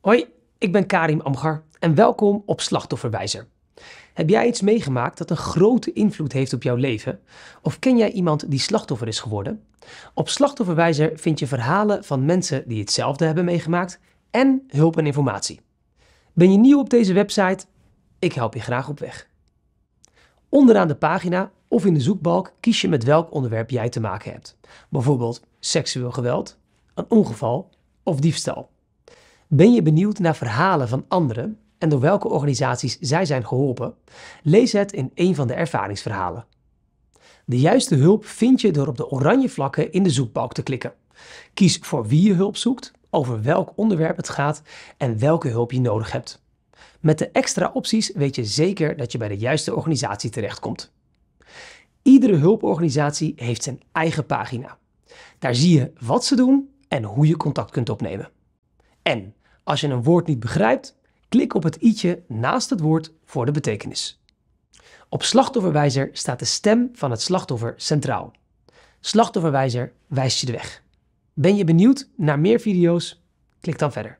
Hoi, ik ben Karim Amgar en welkom op Slachtofferwijzer. Heb jij iets meegemaakt dat een grote invloed heeft op jouw leven? Of ken jij iemand die slachtoffer is geworden? Op Slachtofferwijzer vind je verhalen van mensen die hetzelfde hebben meegemaakt en hulp en informatie. Ben je nieuw op deze website? Ik help je graag op weg. Onderaan de pagina of in de zoekbalk kies je met welk onderwerp jij te maken hebt. Bijvoorbeeld seksueel geweld, een ongeval of diefstal. Ben je benieuwd naar verhalen van anderen en door welke organisaties zij zijn geholpen? Lees het in een van de ervaringsverhalen. De juiste hulp vind je door op de oranje vlakken in de zoekbalk te klikken. Kies voor wie je hulp zoekt, over welk onderwerp het gaat en welke hulp je nodig hebt. Met de extra opties weet je zeker dat je bij de juiste organisatie terechtkomt. Iedere hulporganisatie heeft zijn eigen pagina. Daar zie je wat ze doen en hoe je contact kunt opnemen. En als je een woord niet begrijpt, klik op het i'tje naast het woord voor de betekenis. Op slachtofferwijzer staat de stem van het slachtoffer centraal. Slachtofferwijzer wijst je de weg. Ben je benieuwd naar meer video's? Klik dan verder.